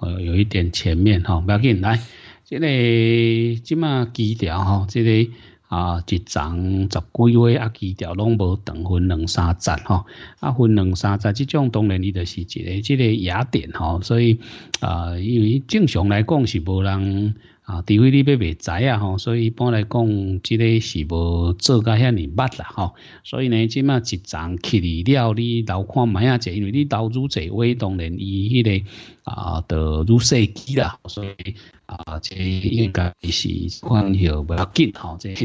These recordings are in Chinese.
呃，有一点前面哈，不要紧，来，这个即马基条哈，这个啊一涨十几位啊基条拢无，长分两三只哈，啊分两三只，这种当然你就是一个这个野典哈，所以啊，因为正常来讲是无人。啊，除非你要卖财啊，吼，所以一般来讲，这个是无做甲遐尼密啦，吼。所以呢，即马一层起嚟了，你留看买啊者，因为你投资者位当然伊迄、那个啊，得入世纪啦，所以。啊，这应该是关许袂要紧吼，这啊，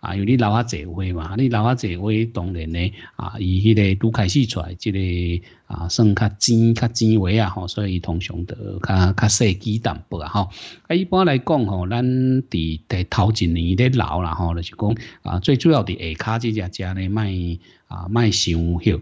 啊，为你老啊姐话嘛，你老啊姐话当然呢啊，伊迄个拄开始出，来，即个啊算较尖较尖话啊吼，所以通常得较较细机淡薄啊吼。啊，一般来讲吼，咱伫头一年咧老啦吼，就是讲啊，最主要伫下骹即只遮咧，卖啊卖伤许。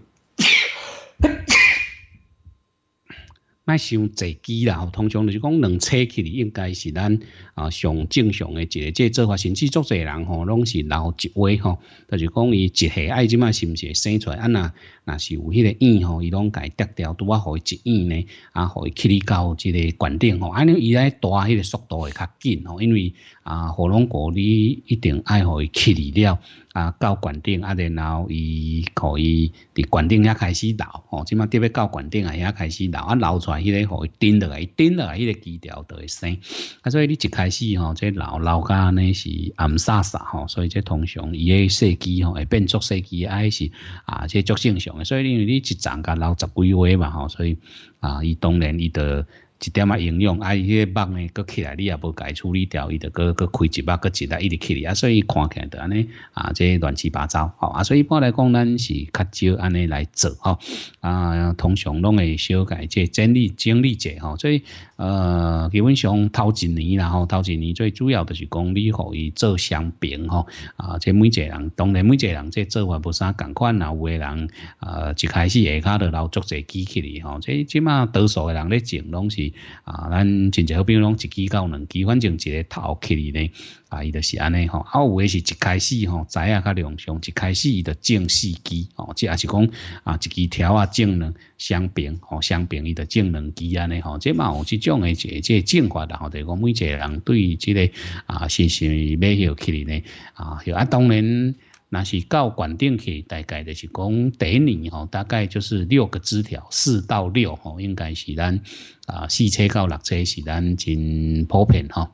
卖想坐机啦，吼，通常就是讲两尺去，哩，应该是咱啊上正常诶一个即做法，甚至做侪人吼拢是绕一位吼，就是讲伊一下爱即卖是毋是会生出来，啊那那是有迄个瘀吼，伊拢改掉掉，拄啊互伊一瘀呢，啊互伊起里到即个管点吼，安尼伊来大迄个速度会较紧吼，因为啊火龙果你一定爱互伊起里了。啊，到管顶啊，然后伊可以伫管顶遐开始流，吼，即马得要到管顶啊，遐开始流啊，流出来迄个，互伊顶落来，顶落来，迄个基调就会生。啊，所以你一开始吼，这流流安呢是暗沙沙吼，所以这通常伊个设计吼会变作设计，还是啊，这足正常。诶。所以因为你一站甲流十几位嘛吼，所以啊，伊当然伊得。一点啊，应用啊，伊个肉呢，佫起来，你也无该处理掉，伊就佫佫开一肉，佫一台一直起来，啊，所以看起来就安尼，啊，即乱七八糟，吼。啊，所以一般来讲，咱是较少安尼来做，吼。啊，通常拢会修改，即整理整理者，吼，所以呃，基本上头一年，然后头一年最主要就是讲，你互伊做相平，吼。啊，即每一个人，当然每一个人即做法不啥共款啦，有个人呃，一开始下骹的留足者机器哩，吼，即即嘛多数个人咧整拢是。啊，咱真侪好，比如讲一支到两支，反正一个头壳哩呢，啊，伊就是安尼吼。啊，有诶是一开始吼，知影较两上，一开始伊的种四机，哦，这也是讲啊，一支条啊，种两相平，哦，相平伊的种两支安尼吼，这嘛有即种诶，即即种法然后对讲每一个人对即个啊，是是买迄壳哩呢啊，啊，当然。那是到冠顶去，大概就是讲第一年吼，大概就是六个枝条，四到六吼，应该是咱啊四车到六车是咱真普遍吼，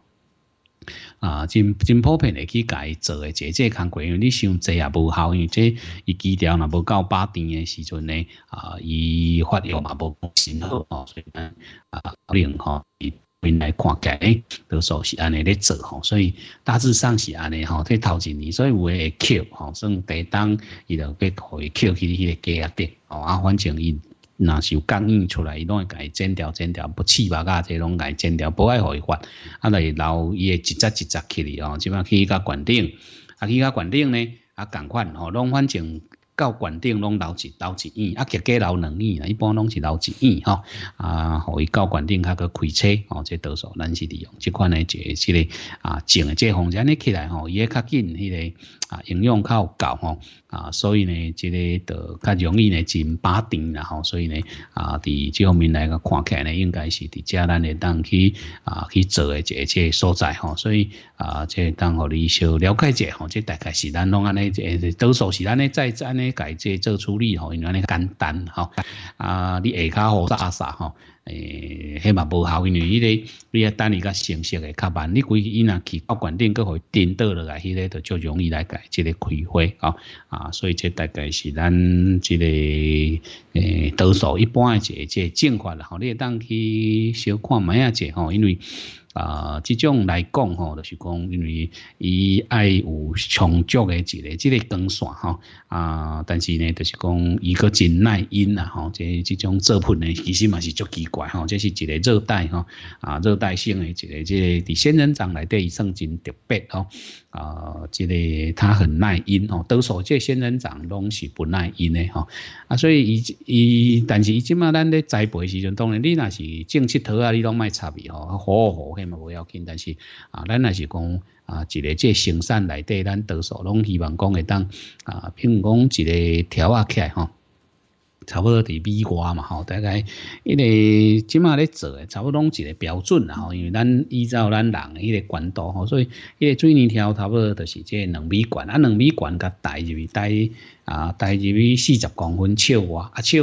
啊真真普遍的去改做，坐坐看过，因为你想做也无效，因为这伊基条若无到八点诶时阵呢，啊，伊发育也无很好啊，啊，零吼。面来看价咧，都熟是安尼咧做吼，所以大致上是安尼吼。这头一年，所以有诶会扣吼，算第一当伊就去互伊扣去迄个仔底吼啊。反正伊若是有感应出来，伊拢会甲伊剪掉剪掉，不试吧价这拢甲伊剪掉，不爱互伊发啊来留伊诶一扎一扎起哩吼，即摆去迄角罐顶，啊迄角罐顶呢啊共款吼，拢反正。到管顶拢留一留一院，啊，加加留两院啦，一般拢是留一院吼。啊，互伊到管顶，啊，佮开车哦，即多数咱是利用即款呢？一个即个啊，种即方安尼起来吼，伊、也较紧迄个。啊，营养较有够吼，啊，所以呢，这个就较容易呢进把定然后，所以呢，啊，伫这方面来个看起来呢，应该是伫家咱的当去啊去做的这这所在吼，所以啊，这当互你小了解一下吼，这大概是咱拢安尼，这多数是咱咧在在尼改这做处理吼，因为安尼简单吼，啊，你下骹好啥啥吼。诶迄嘛无效因为迄个你啊等伊较成熟会较慢你规伊若去到环顶，佫互颠倒落来迄个着就容易来甲即个开花哦啊所以这大概是咱即个诶倒数一般诶即个正法啦吼你会当去小看妹仔者吼因为啊，这种来讲吼，就是讲，因为伊爱有充足的一个，即个光线吼啊。但是呢，就是讲伊个真耐阴啦吼，即即种作品呢，其实嘛是足奇怪吼。这是一个热带吼啊，热带性的一个即个伫仙人掌内底伊算真特别吼啊，即个它很耐阴吼。多数即仙人掌拢是不耐阴的吼啊，所以伊伊，但是伊即马咱咧栽培时阵，当然你那是种佚佗啊，你拢卖插伊吼，好好嘅。无要紧，但是啊，咱也是讲啊，一个即生产内底，咱多数拢希望讲会当啊，譬如讲一个调啊起来吼，差不多伫米外嘛吼，大概迄个即码咧做诶，差不多拢一个标准啦吼，因为咱依照咱人迄个悬度吼，所以迄个水泥条差不多就是即两米悬啊，两米悬甲大入去大啊，大入去四十公分超啊，啊超。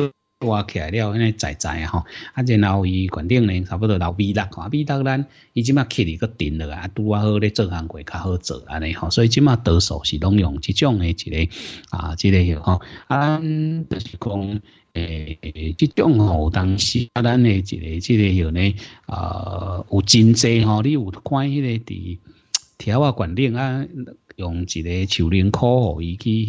我起来了，那个仔仔啊吼，啊然后伊管定呢，差不多老米劳，啊米劳咱，伊即麦起嚟搁顶落啊，啊拄啊好咧做行过较好做安尼吼，所以即满多数是拢用即种诶一个啊即、个类吼，啊就是讲，诶，这种吼当时啊咱的一个之个有呢，啊有真济吼，你有看迄个伫铁 瓦管顶啊。用一个树林箍吼，伊去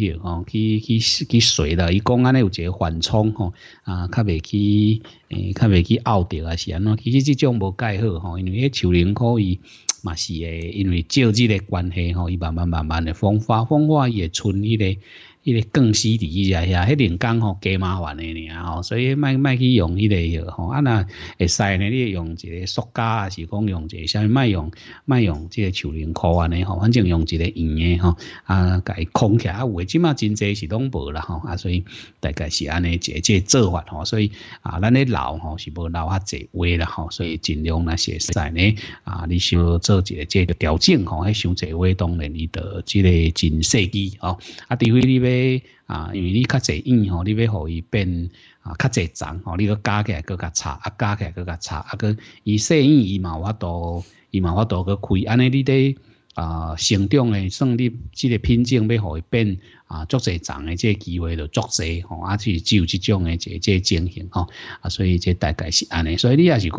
去去去洗啦，伊讲安尼有一个缓冲吼，啊，较未去，诶，较未去拗着啊是安怎？其实即种无介好吼，因为迄树林箍伊嘛是诶，因为少之类关系吼，伊慢慢慢慢的风化风化也存伊咧。迄个钢丝底呀，遐迄零工吼加麻烦的尔吼，所以卖卖去用迄个吼，啊那会使呢？你用一个塑胶啊，是讲用一个啥？卖用卖用这个竹林箍安尼吼，反正用一个硬的吼，啊己控起来，啊诶，即码真侪是拢无啦吼，啊所以大概是安尼这这做法吼，所以啊咱咧老吼是无老较侪位啦吼，所以尽量是会使呢，啊你想做一个这调整吼，还想济位当然你得即个真细机吼，啊除非你要。啊，因为你较侪硬吼，你要互伊变啊？较侪长吼，你个加起来更加差，啊加起来更加差，啊个伊适应伊嘛我多，伊嘛我多个开，安尼你对。啊，成长诶，算你即个品种要互伊变啊？足侪长诶，即个机会就足侪吼，啊，是只有即种诶，即即情形吼啊。所以即大概是安尼，所以你也是讲，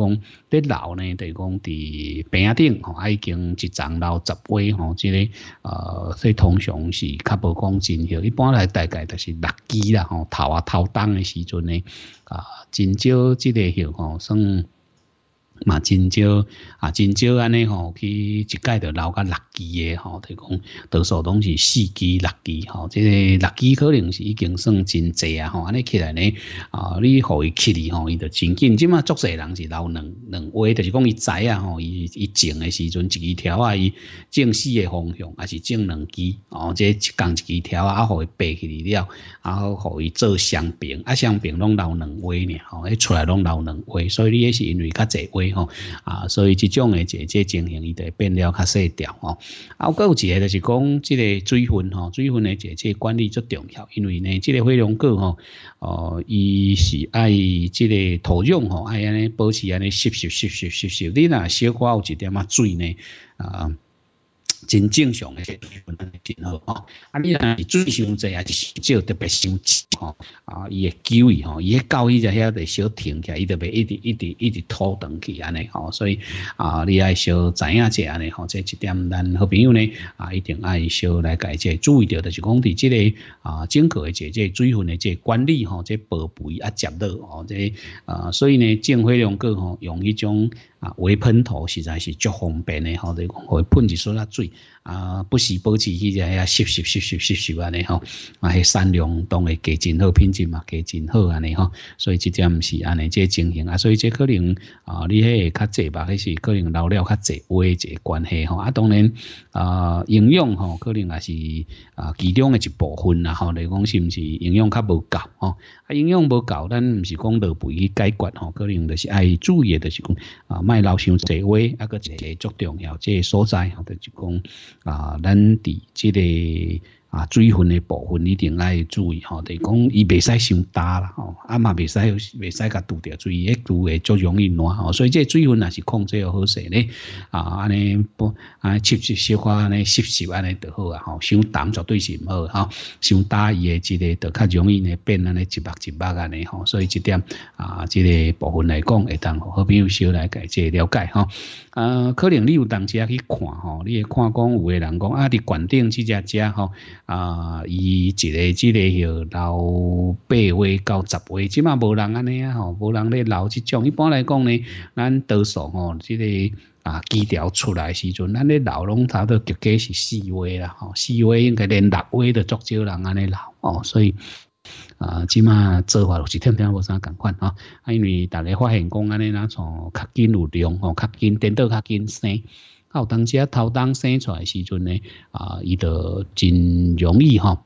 伫老呢，是讲伫仔顶吼，啊，已经一长到十位吼，即个啊，所以通常是较无讲真许，一般来大概就是六枝啦吼，头啊头冬诶时阵呢啊，真少即个许吼，算嘛真少啊，真少安尼吼，去一届就老到六。机的吼，就讲多数拢是四机六机吼，即个六机可能是已经算真济啊吼。安尼起来呢，啊，你互伊起哩吼，伊就真紧。即嘛作势人是留两两位，就是讲伊知啊吼，伊伊种嘅时阵一支条啊，伊种四个方向，还是种两机哦，即一杠一支条啊，互伊爬起哩了，然后互伊做双平，啊，双平拢留两位呢吼，你出来拢留两位，所以你也是因为较济位吼，啊，所以即种嘅即即情形，伊就变了较细条吼。啊，我有一个就是讲，这个水分吼，水分呢，这这管理足重要，因为呢，这个火龙果吼，哦，伊是爱这个土壤吼，爱安尼保持安尼湿湿湿湿湿湿，你小少有一点啊水呢，啊。真正常诶，个水分真好吼。啊，你若是水伤济，还是少，特别伤水吼，啊，伊会救伊吼，伊会教伊在遐得小停起，伊特别一直、一直、一直拖长去安尼吼。所以啊，你爱小知影者安尼吼，即一点咱好朋友呢啊，一定爱小来解解，注意着就是讲伫即个啊，正确诶，即个水分诶，即管理吼，即补水啊，接落吼，即啊，所以呢，正火两个吼，用一种啊微喷头实在是足方便诶吼，对个，会喷一少仔水。啊，不是保持去就系啊，吸收吸收吸安尼吼，啊迄善良当会加真好品质嘛，加真好安尼吼，所以即点毋是安尼即情形啊，所以即可能啊你系较济吧，迄是可能老了较济，位者关系吼，啊当然啊营养吼，可能也是啊其中的一部分啦吼，你讲是毋是营养较无够吼，啊营养无够，咱毋是讲度肥解决吼，可能就是爱注意，就是讲啊卖老少啊，会一个足重要即所在，吼，就讲。啊，咱的这个。啊，水分嘅部分一定爱注意吼，等于讲伊未使伤大啦吼，啊嘛未使未使甲堵着，水，意一堵会较容易烂吼。所以即水分也是控制好势咧啊，安尼不啊尼切消化安尼吸收安尼就好啊吼。伤大绝对是唔好吼，伤大伊个即个就较容易呢变安尼一疤一疤安尼吼。所以一点啊，即个部分来讲会当好，好比有少来解即了解哈。啊可能你有当时啊去看吼，你会看讲有个人讲啊，伫山顶即只只吼。啊伊一个即个许老八位到十位即嘛无人安尼啊吼无人咧老即种一般来讲呢咱多数吼即个啊基调出来时阵咱咧老拢差不多结果是四位啦吼四位应该连六位都足少人安尼老哦所以啊即嘛做法有是听听无啥共款吼，啊因为逐个发现讲安尼啦从较紧有量吼较紧点都较紧有当时啊，头当生出来时阵呢，啊，伊就真容易吼，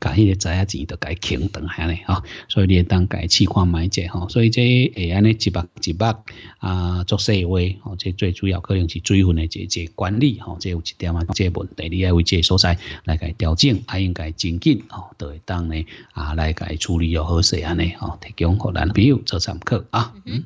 甲迄个仔影钱都该穷断下咧吼，所以你当家试看买者吼，所以这会安尼一目一目啊，做细话吼，这最主要可能是水分的这这管理吼，这有一点啊这问题你爱要为这所在来改调整，啊应该真紧吼，都会当呢啊来改处理哦，好些安尼吼，提供可咱朋友做参考啊。嗯